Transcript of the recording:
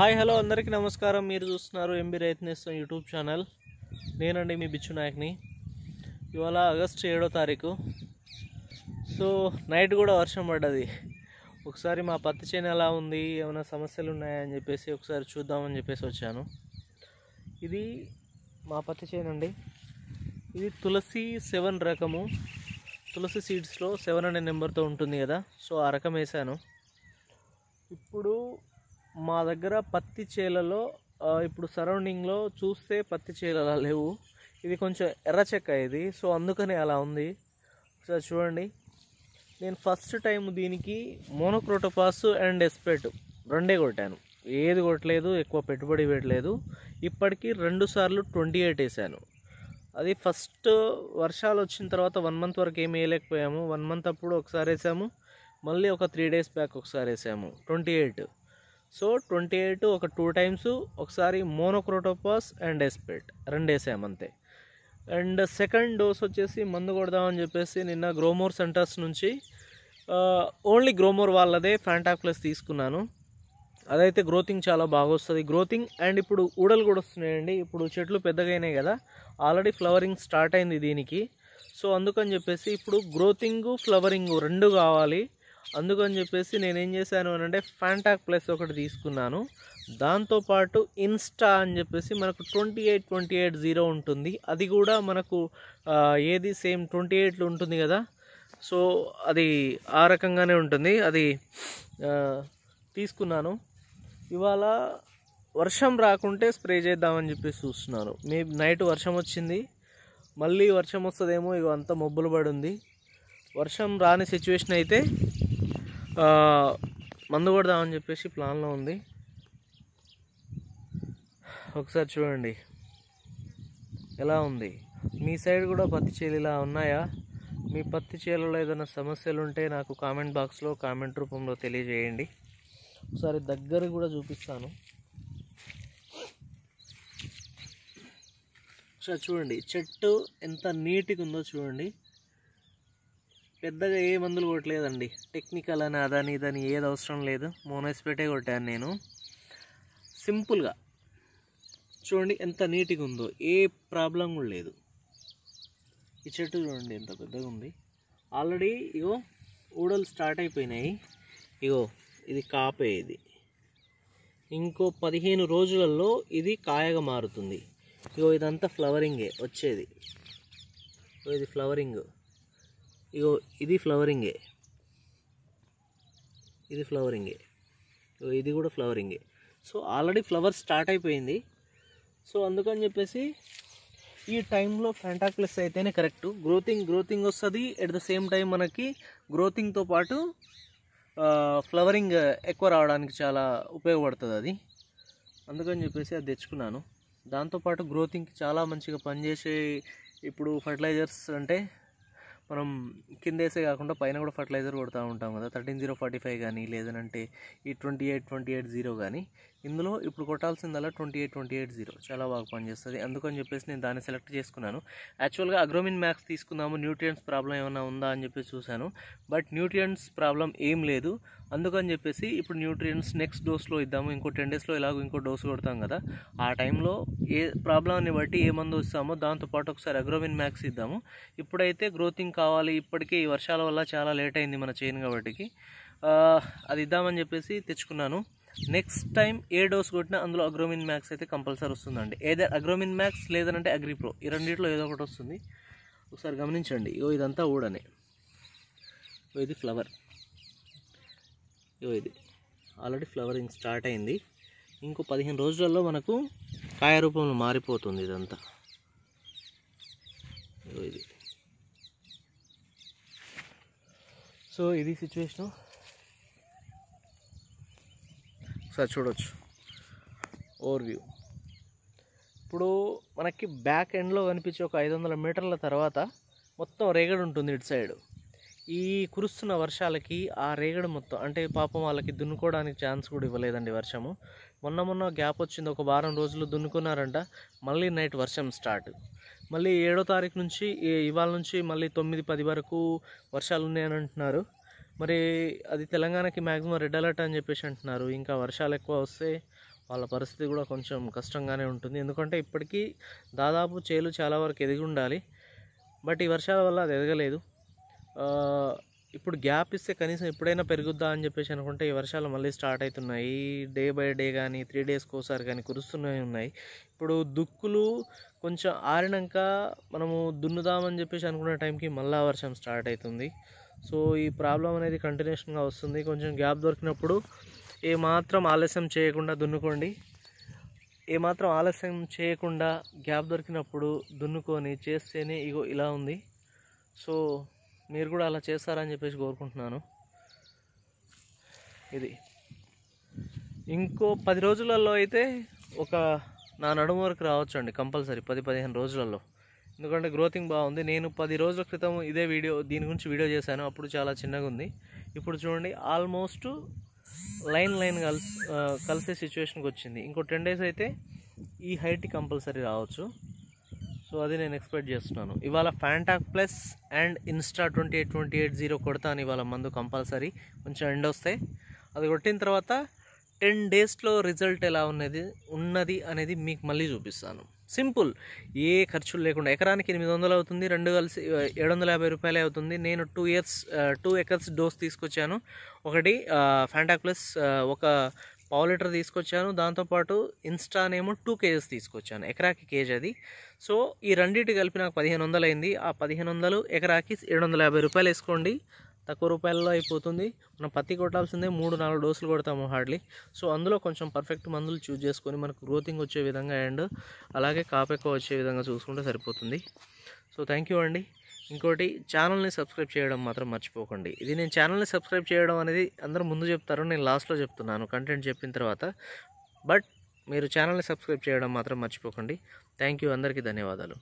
hi hello అందరికీ నమస్కారం మీరు చూస్తున్నారు ఎంబీ రైతనేశ్వరం యూట్యూబ్ ఛానల్ నేనండి మీ బిచ్చు నాయక్ని ఇవాళ ఆగస్టు ఏడో తారీఖు సో నైట్ కూడా వర్షం పడ్డది ఒకసారి మా పత్తి చేను ఎలా ఉంది ఏమైనా సమస్యలు ఉన్నాయని చెప్పేసి ఒకసారి చూద్దామని చెప్పేసి వచ్చాను ఇది మా పత్తి చేను అండి ఇది తులసి సెవెన్ రకము తులసి సీడ్స్లో సెవెన్ అనే నెంబర్తో ఉంటుంది కదా సో ఆ రకం వేసాను ఇప్పుడు మా దగ్గర పత్తి చేలలో ఇప్పుడు సరౌండింగ్లో చూస్తే పత్తి చేలలా లేవు ఇది కొంచెం ఎర్ర చెక్క ఇది సో అందుకనే అలా ఉంది ఒకసారి చూడండి నేను ఫస్ట్ టైం దీనికి మోనోక్రోటోపాస్ అండ్ ఎస్పెట్ రెండే కొట్టాను ఏది కొట్టలేదు ఎక్కువ పెట్టుబడి పెట్టలేదు ఇప్పటికీ రెండు సార్లు ట్వంటీ ఎయిట్ వేసాను అది ఫస్ట్ వర్షాలు వచ్చిన తర్వాత వన్ మంత్ వరకు ఏమి వేయలేకపోయాము వన్ మంత్ అప్పుడు ఒకసారి వేసాము మళ్ళీ ఒక త్రీ డేస్ బ్యాక్ ఒకసారి వేసాము twenty eight so twenty eight ఒక టూ టైమ్స్ ఒకసారి మోనోక్రోటోపాస్ అండ్ ఎస్పెట్ రెండు వేసామంతే అండ్ సెకండ్ డోస్ వచ్చేసి మందు కొడదామని చెప్పేసి నిన్న గ్రోమోర్ సెంటర్స్ నుంచి ఓన్లీ గ్రోమోర్ వాళ్ళదే ప్లస్ తీసుకున్నాను అదైతే గ్రోతింగ్ చాలా బాగా వస్తుంది గ్రోతింగ్ అండ్ ఇప్పుడు ఊడలు కూడా వస్తున్నాయండి ఇప్పుడు చెట్లు అయినాయి కదా ఆల్రెడీ ఫ్లవరింగ్ స్టార్ట్ అయింది దీనికి సో అందుకని చెప్పేసి ఇప్పుడు గ్రోతింగ్ ఫ్లవరింగ్ రెండు కావాలి అందుకని చెప్పేసి నేనేం చేశాను అని అంటే ఫ్యాంటాక్ ప్లస్ ఒకటి తీసుకున్నాను దాంతోపాటు ఇన్స్టా అని చెప్పేసి మనకు twenty eight twenty eight zero ఉంటుంది అది కూడా మనకు ఏది సేమ్ ట్వంటీ ఎయిట్లో ఉంటుంది కదా సో అది ఆ రకంగానే ఉంటుంది అది తీసుకున్నాను ఇవాళ వర్షం రాకుంటే స్ప్రే చేద్దామని చెప్పేసి చూస్తున్నాను మే నైట్ వర్షం వచ్చింది మళ్ళీ వర్షం వస్తుందేమో ఇవంతా అంతా మబ్బులు పడి ఉంది వర్షం రాని సిచ్యువేషన్ అయితే మందు కొడదామని చెప్పేసి ప్లాన్లో ఉంది ఒకసారి చూడండి ఎలా ఉంది మీ సైడ్ కూడా పత్తి చేలు ఇలా ఉన్నాయా మీ పత్తి చేలలో ఏదైనా సమస్యలు ఉంటే నాకు కామెంట్ బాక్స్లో కామెంట్ రూపంలో తెలియజేయండి ఒకసారి దగ్గర కూడా చూపిస్తాను చూడండి చెట్టు ఎంత నీట్గా ఉందో చూడండి పెద్దగా ఏ మందులు కొట్టలేదండి టెక్నికల్ అని అదని ఇదని ఏది అవసరం లేదు మోనోస్పేటే కొట్టాను నేను సింపుల్గా చూడండి ఎంత నీట్గా ఉందో ఏ ప్రాబ్లం కూడా లేదు ఈ చెట్టు చూడండి ఎంత పెద్దగా ఉంది ఆల్రెడీ ఇగో ఊడలు స్టార్ట్ అయిపోయినాయి ఇగో ఇది కాపేది ఇంకో పదిహేను రోజులలో ఇది కాయగా మారుతుంది ఇగో ఇదంతా ఫ్లవరింగే వచ్చేది ఇది ఫ్లవరింగ్ ఇగో ఇది ఫ్లవరింగే ఇది ఫ్లవరింగే ఇది కూడా ఫ్లవరింగే సో ఆల్రెడీ ఫ్లవర్ స్టార్ట్ అయిపోయింది సో అందుకని చెప్పేసి ఈ టైంలో ఫ్యాంటాక్లెస్ అయితేనే కరెక్ట్ గ్రోతింగ్ గ్రోతింగ్ వస్తుంది ఎట్ ద సేమ్ టైం మనకి గ్రోతింగ్తో పాటు ఫ్లవరింగ్ ఎక్కువ రావడానికి చాలా ఉపయోగపడుతుంది అది అందుకని చెప్పేసి అది తెచ్చుకున్నాను దాంతోపాటు గ్రోతింగ్కి చాలా మంచిగా పనిచేసే ఇప్పుడు ఫర్టిలైజర్స్ అంటే మనం కింద వేసే కాకుండా పైన కూడా ఫర్టిలైజర్ కొడుతూ ఉంటాం కదా థర్టీన్ జీరో ఫార్టీ ఫైవ్ కానీ లేదనంటే ఈ twenty eight twenty eight zero కానీ ఇందులో ఇప్పుడు కొట్టాల్సిందల్లా twenty eight twenty eight zero చాలా బాగా పనిచేస్తుంది అందుకని చెప్పేసి నేను దాన్ని సెలెక్ట్ చేసుకున్నాను యాక్చువల్గా అగ్రోమిన్ మ్యాక్స్ తీసుకుందాము న్యూట్రియంట్స్ ప్రాబ్లం ఏమైనా ఉందా అని చెప్పేసి చూశాను బట్ న్యూట్రియంట్స్ ప్రాబ్లం ఏం లేదు అందుకని చెప్పేసి ఇప్పుడు న్యూట్రియంట్స్ నెక్స్ట్ డోస్లో ఇద్దాము ఇంకో టెన్ డేస్లో ఇలాగో ఇంకో డోస్ కొడతాం కదా ఆ టైంలో ఏ ప్రాబ్లంని బట్టి ఏ మందు వస్తామో దాంతోపాటు ఒకసారి అగ్రోమిన్ మ్యాక్స్ ఇద్దాము ఇప్పుడైతే గ్రోతింగ్ కావాలి ఇప్పటికే ఈ వర్షాల వల్ల చాలా లేట్ అయింది మన చైన్ కాబట్టి అది ఇద్దామని చెప్పేసి తెచ్చుకున్నాను నెక్స్ట్ టైం ఏ డోస్ కొట్టినా అందులో అగ్రోమిన్ మ్యాక్స్ అయితే కంపల్సరీ వస్తుందండి ఏదైనా అగ్రోమిన్ మ్యాక్స్ లేదంటే అగ్రిప్రో ఈ రెండింటిలో ఏదో ఒకటి వస్తుంది ఒకసారి గమనించండి ఇగో ఇదంతా ఊడనే ఇది ఫ్లవర్ ఇగో ఇది ఆల్రెడీ ఫ్లవరింగ్ స్టార్ట్ అయింది ఇంకో పదిహేను రోజులలో మనకు కాయ రూపంలో మారిపోతుంది ఇదంతా ఇది సో ఇది సిచ్యువేషను సార్ చూడొచ్చు ఓవర్ వ్యూ ఇప్పుడు మనకి బ్యాక్ ఎండ్లో కనిపించే ఒక ఐదు వందల మీటర్ల తర్వాత మొత్తం రేగడి ఉంటుంది ఇటు సైడ్ ఈ కురుస్తున్న వర్షాలకి ఆ రేగడి మొత్తం అంటే పాపం వాళ్ళకి దున్నుకోవడానికి ఛాన్స్ కూడా ఇవ్వలేదండి వర్షము మొన్న మొన్న గ్యాప్ వచ్చింది ఒక వారం రోజులు దున్నుకున్నారంట మళ్ళీ నైట్ వర్షం స్టార్ట్ మళ్ళీ ఏడో తారీఖు నుంచి ఇవాళ నుంచి మళ్ళీ తొమ్మిది పది వరకు వర్షాలు ఉన్నాయని అంటున్నారు మరి అది తెలంగాణకి మ్యాక్సిమం రెడ్ అలర్ట్ అని చెప్పేసి అంటున్నారు ఇంకా వర్షాలు ఎక్కువ వస్తే వాళ్ళ పరిస్థితి కూడా కొంచెం కష్టంగానే ఉంటుంది ఎందుకంటే ఇప్పటికీ దాదాపు చేలు చాలా వరకు ఎదిగి ఉండాలి బట్ ఈ వర్షాల వల్ల అది ఎదగలేదు ఇప్పుడు గ్యాప్ ఇస్తే కనీసం ఎప్పుడైనా పెరుగుద్దా అని చెప్పేసి అనుకుంటే ఈ వర్షాలు మళ్ళీ స్టార్ట్ అవుతున్నాయి డే బై డే కానీ త్రీ డేస్కి ఒకసారి కానీ కురుస్తూనే ఉన్నాయి ఇప్పుడు దుక్కులు కొంచెం ఆరినాక మనము దున్నుదామని చెప్పేసి అనుకున్న టైంకి మళ్ళా వర్షం స్టార్ట్ అవుతుంది సో ఈ ప్రాబ్లం అనేది కంటిన్యూషన్గా వస్తుంది కొంచెం గ్యాప్ దొరికినప్పుడు ఏమాత్రం ఆలస్యం చేయకుండా దున్నుకోండి ఏమాత్రం ఆలస్యం చేయకుండా గ్యాప్ దొరికినప్పుడు దున్నుకొని చేస్తేనే ఇగో ఇలా ఉంది సో మీరు కూడా అలా చేస్తారని చెప్పేసి కోరుకుంటున్నాను ఇది ఇంకో పది రోజులలో అయితే ఒక నా నడుము వరకు రావచ్చు అండి కంపల్సరీ పది పదిహేను రోజులలో ఎందుకంటే గ్రోతింగ్ బాగుంది నేను పది రోజుల క్రితం ఇదే వీడియో దీని గురించి వీడియో చేశాను అప్పుడు చాలా చిన్నగా ఉంది ఇప్పుడు చూడండి ఆల్మోస్ట్ లైన్ లైన్ కలిసి కలిసే సిచ్యువేషన్కి వచ్చింది ఇంకో టెన్ డేస్ అయితే ఈ హైట్ కంపల్సరీ రావచ్చు సో అది నేను ఎక్స్పెక్ట్ చేస్తున్నాను ఇవాళ Fantac plus and Insta twenty eight twenty eight zero కొడతాను ఇవాళ మందు కంపల్సరీ కొంచెం ఎండ్ వస్తాయి అది కొట్టిన తర్వాత టెన్ డేస్లో రిజల్ట్ ఎలా ఉన్నది ఉన్నది అనేది మీకు మళ్ళీ చూపిస్తాను సింపుల్ ఏ ఖర్చులు లేకుండా ఎకరానికి ఎనిమిది వందలు అవుతుంది రెండు కలిసి ఏడు వందల యాభై రూపాయలే అవుతుంది నేను two years two acres dose తీసుకొచ్చాను ఒకటి ఫ్యాంటాక్ ప్లస్ ఒక పావు లీటర్ తీసుకొచ్చాను దాంతోపాటు నేమో టూ కేజెస్ తీసుకొచ్చాను ఎకరాకి కేజీ అది సో ఈ రెండింటి కలిపి నాకు పదిహేను వందలు అయింది ఆ పదిహేను వందలు ఎకరాకి ఏడు వందల యాభై రూపాయలు వేసుకోండి తక్కువ రూపాయల్లో అయిపోతుంది మనం పత్తి కొట్టాల్సిందే మూడు నాలుగు డోసులు కొడతాము హార్డ్లీ సో అందులో కొంచెం పర్ఫెక్ట్ మందులు చూజ్ చేసుకొని మనకు గ్రోతింగ్ వచ్చే విధంగా అండ్ అలాగే కాపెక్క వచ్చే విధంగా చూసుకుంటే సరిపోతుంది సో థ్యాంక్ యూ అండి ఇంకోటి ఛానల్ని సబ్స్క్రైబ్ చేయడం మాత్రం మర్చిపోకండి ఇది నేను ఛానల్ని సబ్స్క్రైబ్ చేయడం అనేది అందరూ ముందు చెప్తారు నేను లాస్ట్లో చెప్తున్నాను కంటెంట్ చెప్పిన తర్వాత బట్ మీరు ఛానల్ని సబ్స్క్రైబ్ చేయడం మాత్రం మర్చిపోకండి థ్యాంక్ యూ అందరికీ ధన్యవాదాలు